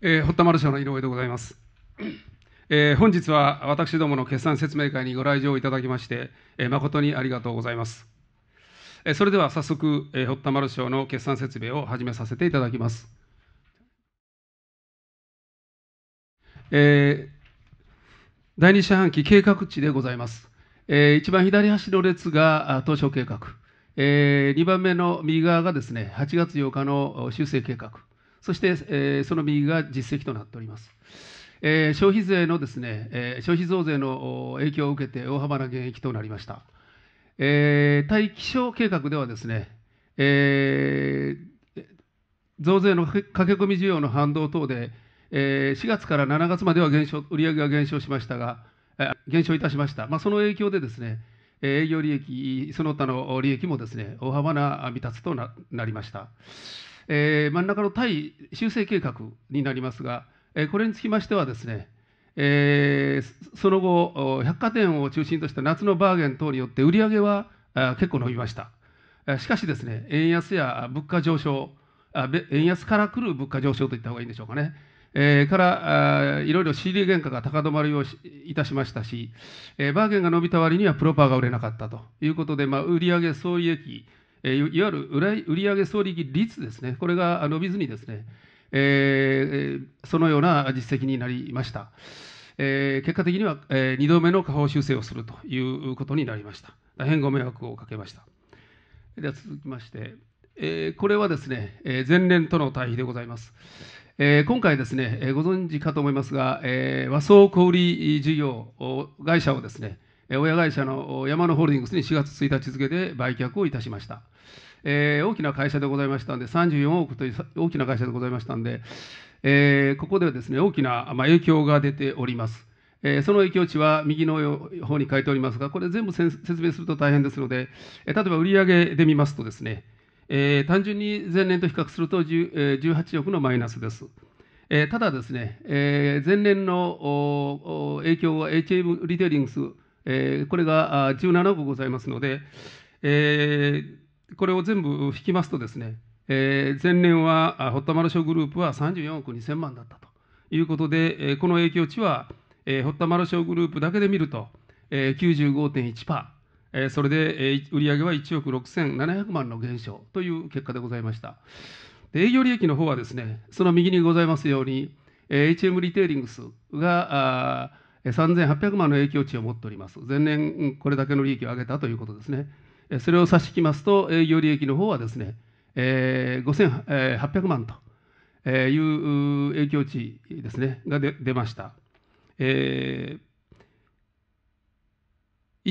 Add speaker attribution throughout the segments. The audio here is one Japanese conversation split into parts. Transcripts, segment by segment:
Speaker 1: えー、堀田丸社の井上でございます。えー、本日は私どもの決算説明会にご来場いただきまして、えー、誠にありがとうございます。えー、それでは早速、えー、堀田丸賞の決算説明を始めさせていただきます。えー、第2四半期計画値でございます。えー、一番左端の列が当初計画、えー、2番目の右側がですね8月8日の修正計画。そして、えー、その右が実績となっております。えー、消費税のですね、えー、消費増税の影響を受けて大幅な減益となりました。えー、対気象計画ではですね、えー、増税の駆け込み需要の反動等で、えー、4月から7月までは減少売上が減少しましたが、減少いたしました、まあ、その影響でですね、営業利益、その他の利益もですね大幅な未達となりました。えー、真ん中の対修正計画になりますが、えー、これにつきましてはですね、えー、その後、百貨店を中心とした夏のバーゲン等によって売り上げは結構伸びました。しかしですね、円安や物価上昇、円安から来る物価上昇といった方がいいんでしょうかね。えー、からいろいろ仕入れ原価が高止まりをいたしましたし、えー、バーゲンが伸びた割にはプロパーが売れなかったということで、まあ、売上総利益、いわゆる売上総利益率ですね、これが伸びずにですね、そのような実績になりました。結果的には2度目の下方修正をするということになりました。大変ご迷惑をかけました。では続きまして、これはですね、前年との対比でございます。今回ですね、ご存知かと思いますが、和装小売事業会社をですね、親会社の山野ホールディングスに4月1日付で売却をいたしました。えー、大きな会社でございましたんで、34億という大きな会社でございましたんで、えー、ここではですね、大きな、まあ、影響が出ております。えー、その影響値は右の方に書いておりますが、これ全部説明すると大変ですので、えー、例えば売上で見ますとですね、えー、単純に前年と比較すると、えー、18億のマイナスです。えー、ただですね、えー、前年の影響は HM リテイリングスえこれが17億ございますので、えこれを全部引きますとですね、え前年は堀田丸商グループは34億2000万だったということで、えこの影響値は、え堀田丸商グループだけで見ると、え95.1%、えそれで、え売上は1億6700万の減少という結果でございました。営業利益の方はですね、その右にございますように、え HM リテイリングスが、3800万の影響値を持っております。前年、これだけの利益を上げたということですね。それを差し引きますと、営業利益の方はですね、5800万という影響値ですね、が出ました。以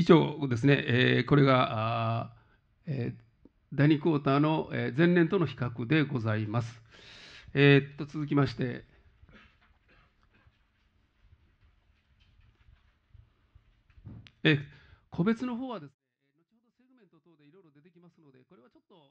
Speaker 1: 上ですね、これが第2クォーターの前年との比較でございます。続きまして、え個別の方はですね、後ほどセグメント等でいろいろ出てきますので、これはちょっと